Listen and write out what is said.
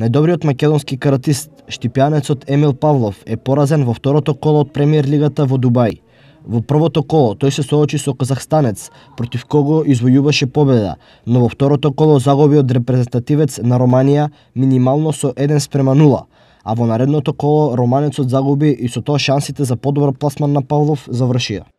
Најдобриот македонски каратист, штипјанецот Емил Павлов, е поразен во второто коло од премиер лигата во Дубај. Во првото коло тој се соочи со казахстанец, против кого извојуваше победа, но во второто коло загуби од репрезентативец на Романија минимално со 1 спрема 0, а во наредното коло романецот загуби и со тоа шансите за подобар пласман на Павлов завршија.